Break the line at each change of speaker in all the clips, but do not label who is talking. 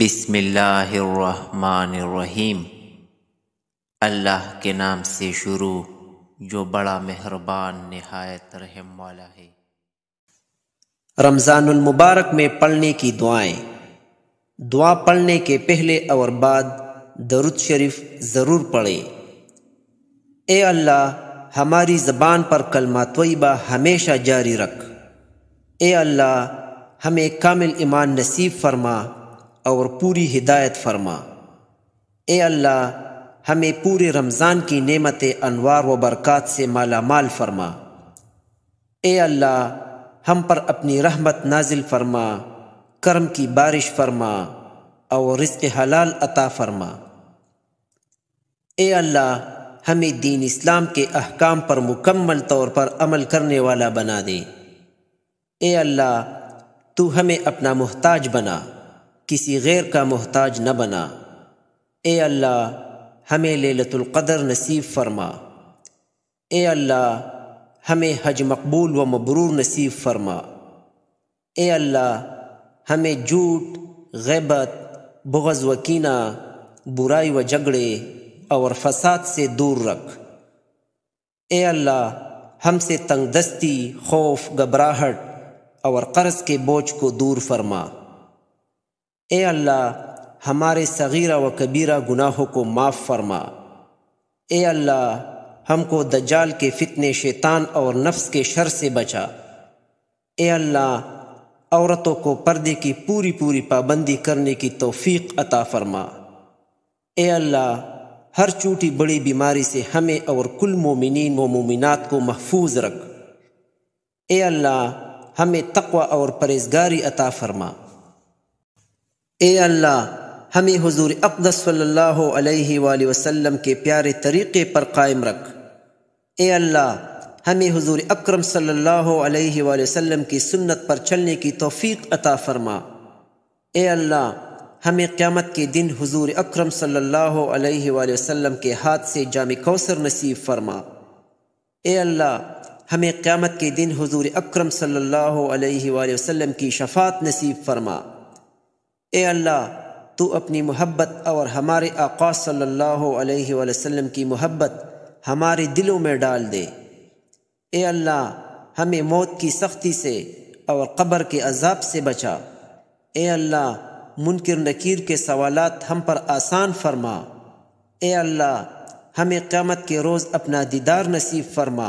بسم اللہ الرحمن الرحیم اللہ کے نام سے شروع جو بڑا مہربان نہایت رحم والا ہے رمضان المبارک میں پڑھنے کی دعائیں دعا پڑھنے کے پہلے اور بعد درود شریف ضرور پڑھیں اے اللہ ہماری زبان پر کلمہ طیبہ ہمیشہ جاری رکھ اے اللہ ہمیں کامل ایمان نصیب فرما اور پوری ہدایت فرما اے اللہ ہمیں پورے رمضان کی نعمت انوار و برکات سے مالا مال فرما اے اللہ ہم پر اپنی رحمت نازل فرما کرم کی بارش فرما اور رزق حلال عطا فرما اے اللہ ہمیں دین اسلام کے احکام پر مکمل طور پر عمل کرنے والا بنا دے اے اللہ تو ہمیں اپنا محتاج بنا کسی غیر کا محتاج نہ بنا اے اللہ ہمیں للت القدر نصیب فرما اے اللہ ہمیں حج مقبول و مبرور نصیب فرما اے اللہ ہمیں جھوٹ غیبت بغض و کینہ برائی و جھگڑے اور فساد سے دور رکھ اے اللہ ہم سے تنگ دستی خوف گھبراہٹ اور قرض کے بوجھ کو دور فرما اے اللہ ہمارے صغیرہ و کبیرہ گناہوں کو معاف فرما اے اللہ ہم کو دجال کے فتنے شیطان اور نفس کے شر سے بچا اے اللہ عورتوں کو پردے کی پوری پوری پابندی کرنے کی توفیق عطا فرما اے اللہ ہر چوٹی بڑی بیماری سے ہمیں اور کل مومنین و مومنات کو محفوظ رکھ اے اللہ ہمیں تقوی اور پرہیزگاری عطا فرما اے اللہ ہمیں حضور اقدس صلی اللہ علیہ وآلہ وسلم کے پیارے طریقے پر قائم رکھ اے اللہ ہمیں حضور اکرم صلی اللہ علیہ وآلہ وسلم کی سنت پر چلنے کی توفیق عطا فرما اے اللہ ہمیں قیامت کے دن حضور اکرم صلی اللہ علیہ وآلہ وسلم کے ہاتھ سے جامع کوثر نصیب فرما اے اللہ ہمیں قیامت کے دن حضور اکرم صلی اللہ علیہ وآلہ وسلم کی شفاعت نصیب فرما اے اللہ تو اپنی محبت اور ہمارے آقا صلی اللہ علیہ وسلم کی محبت ہمارے دلوں میں ڈال دے اے اللہ ہمیں موت کی سختی سے اور قبر کے عذاب سے بچا اے اللہ منکر نکیر کے سوالات ہم پر آسان فرما اے اللہ ہمیں قیامت کے روز اپنا دیدار نصیب فرما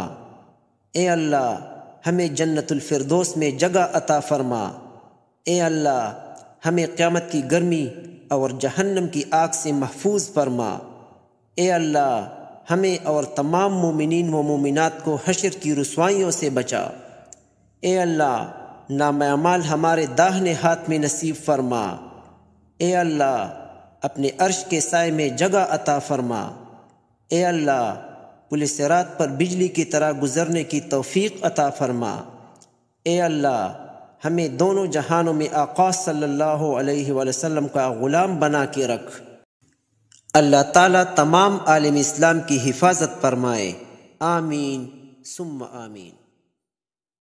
اے اللہ ہمیں جنت الفردوس میں جگہ عطا فرما اے اللہ ہمیں قیامت کی گرمی اور جہنم کی آگ سے محفوظ فرما اے اللہ ہمیں اور تمام مومنین و مومنات کو حشر کی رسوائیوں سے بچا اے اللہ نامعمال ہمارے داہنے ہاتھ میں نصیب فرما اے اللہ اپنے عرش کے سائے میں جگہ عطا فرما اے اللہ پولیس رات پر بجلی کی طرح گزرنے کی توفیق عطا فرما اے اللہ ہمیں دونوں جہانوں میں آقا صلی اللہ علیہ وسلم کا غلام بنا کے رکھ اللہ تعالیٰ تمام عالم اسلام کی حفاظت فرمائے آمین ثم آمین